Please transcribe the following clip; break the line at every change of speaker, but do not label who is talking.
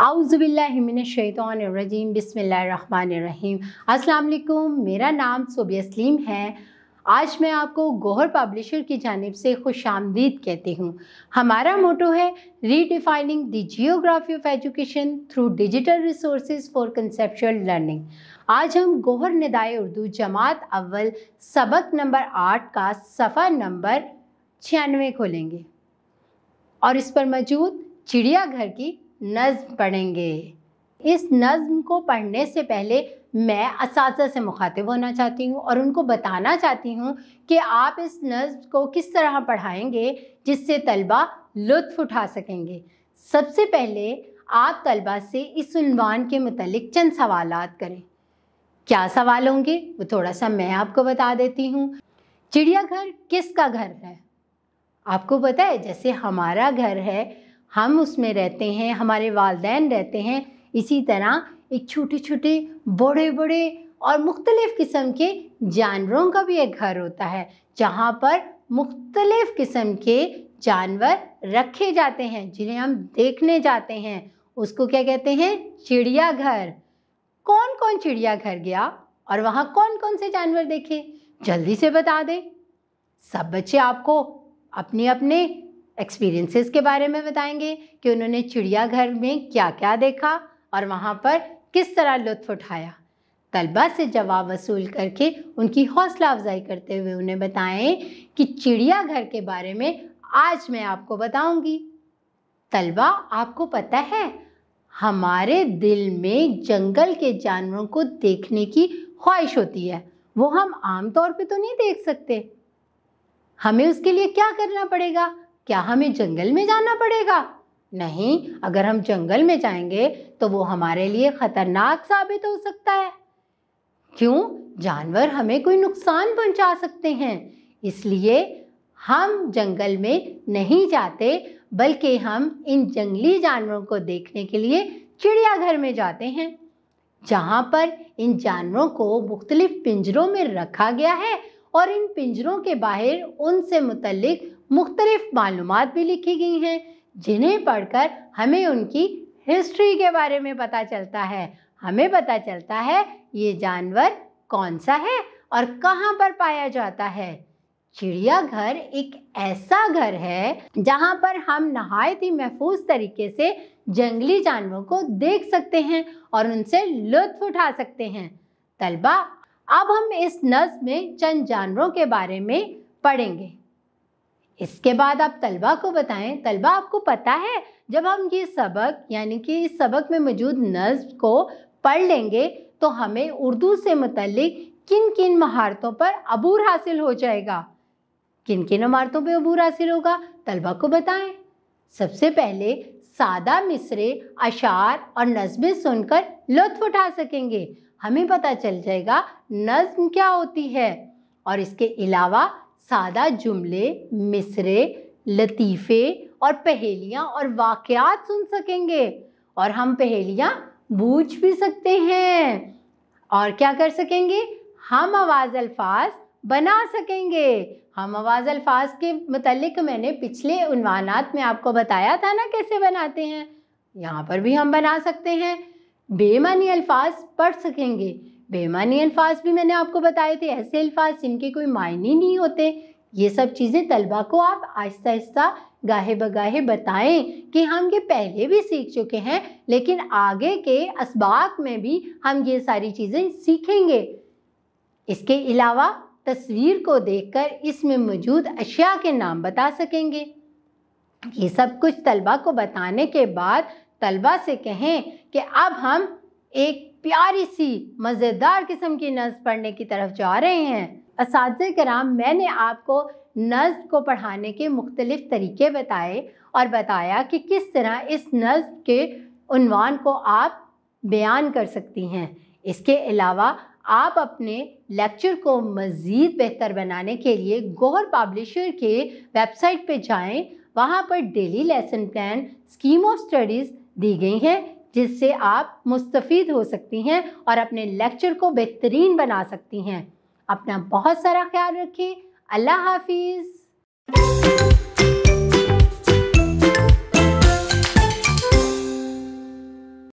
आउज़बिल्लिमिनशैतरजीम बिसमीम अस्सलाम मेरा नाम सोबिया सलीम है आज मैं आपको गोहर पब्लिशर की जानब से खुश आमदीद कहती हूँ हमारा मोटो है redefining the geography of education through digital resource for conceptual learning आज हम गोहर नदाय उर्दू जमात अव्वल सबक नंबर आठ का सफ़ा नंबर छियानवे खोलेंगे और इस पर मौजूद चिड़ियाघर की नज़म पढ़ेंगे इस नज़म को पढ़ने से पहले मैं इस से मुखातिब होना चाहती हूँ और उनको बताना चाहती हूँ कि आप इस नज़म को किस तरह पढ़ाएंगे जिससे तलबा लुत्फ़ उठा सकेंगे सबसे पहले आप तलबा से इस इसवान के मतलब चंद सवाल करें क्या सवाल होंगे वो थोड़ा सा मैं आपको बता देती हूँ चिड़ियाघर किसका घर है आपको पता है जैसे हमारा घर है हम उसमें रहते हैं हमारे वालदेन रहते हैं इसी तरह एक छोटे छोटे बड़े बड़े और मुख्तलिफ़ किस्म के जानवरों का भी एक घर होता है जहाँ पर मुख्तलिफ़ किस्म के जानवर रखे जाते हैं जिन्हें हम देखने जाते हैं उसको क्या कहते हैं चिड़ियाघर कौन कौन चिड़ियाघर गया और वहाँ कौन कौन से जानवर देखे जल्दी से बता दें सब बच्चे आपको अपने अपने एक्सपीरियंसेस के बारे में बताएंगे कि उन्होंने चिड़ियाघर में क्या क्या देखा और वहाँ पर किस तरह लुत्फ उठाया तलबा से जवाब वसूल करके उनकी हौसला अफजाई करते हुए उन्हें बताएं कि चिड़ियाघर के बारे में आज मैं आपको बताऊंगी तलबा आपको पता है हमारे दिल में जंगल के जानवरों को देखने की ख्वाहिश होती है वो हम आमतौर पे तो नहीं देख सकते हमें उसके लिए क्या करना पड़ेगा क्या हमें जंगल में जाना पड़ेगा नहीं अगर हम जंगल में जाएंगे तो वो हमारे लिए खतरनाक साबित हो सकता है क्यों जानवर हमें कोई नुकसान पहुंचा सकते हैं इसलिए हम जंगल में नहीं जाते बल्कि हम इन जंगली जानवरों को देखने के लिए चिड़ियाघर में जाते हैं जहाँ पर इन जानवरों को मुख्तलिफ पिंजरों में रखा गया है और इन पिंजरों के बाहर उनसे मुतलिक मुख्तलिफ मालूम भी लिखी गई हैं जिन्हें पढ़कर हमें उनकी हिस्ट्री के बारे में पता चलता है हमें पता चलता है ये जानवर कौन सा है और कहाँ पर पाया जाता है चिड़ियाघर एक ऐसा घर है जहाँ पर हम नहायत ही महफूज तरीके से जंगली जानवरों को देख सकते हैं और उनसे लुत्फ उठा सकते हैं तलबा अब हम इस नज में चंद जानवरों के बारे में पढ़ेंगे इसके बाद आप तलबा को बताएं तलबा आपको पता है जब हम ये सबक यानी कि इस सबक में मौजूद नज्म को पढ़ लेंगे तो हमें उर्दू से मतलब किन किन महारतों पर अबूर हासिल हो जाएगा किन किन इमारतों पर अबूर हासिल होगा तलबा को बताएं सबसे पहले सादा मिसरे अशार और नज़में सुनकर लुत्फ उठा सकेंगे हमें पता चल जाएगा नज़म क्या होती है और इसके अलावा सादा जुमले मिसरे लतीफ़े और पहेलियाँ और वाक़ात सुन सकेंगे और हम पहेलियाँ बूझ भी सकते हैं और क्या कर सकेंगे हम आवाज़ अल्फाज बना सकेंगे हम आवाज़ अल्फाज के मतलब मैंने पिछले उनवानात में आपको बताया था ना कैसे बनाते हैं यहाँ पर भी हम बना सकते हैं बेमानी अल्फाज पढ़ सकेंगे बेमानी अल्फाज भी मैंने आपको बताए थे ऐसे अल्फाज जिनके कोई मायने नहीं होते ये सब चीज़ें तलबा को आप आहिस्ता आहिस्ता गाहे बगाहे बताएं कि हम ये पहले भी सीख चुके हैं लेकिन आगे के इसबाक में भी हम ये सारी चीज़ें सीखेंगे इसके अलावा तस्वीर को देखकर इसमें मौजूद अशिया के नाम बता सकेंगे ये सब कुछ तलबा को बताने के बाद तलबा से कहें कि अब हम एक प्यारी सी मज़ेदार किस्म की नज़ पढ़ने की तरफ जा रहे हैं इस कराम मैंने आपको नज़ को पढ़ाने के मुख्तलिफ़ तरीके बताए और बताया कि किस तरह इस नज़ के उनवान को आप बयान कर सकती हैं इसके अलावा आप अपने लेक्चर को मज़ीद बेहतर बनाने के लिए गौर पब्लिशर के वेबसाइट पर जाएँ वहाँ पर daily lesson plan scheme of studies दी गई हैं जिससे आप मुस्तफ़ हो सकती हैं और अपने लेक्चर को बेहतरीन बना सकती हैं अपना बहुत सारा ख्याल रखें अल्लाह हाफिज़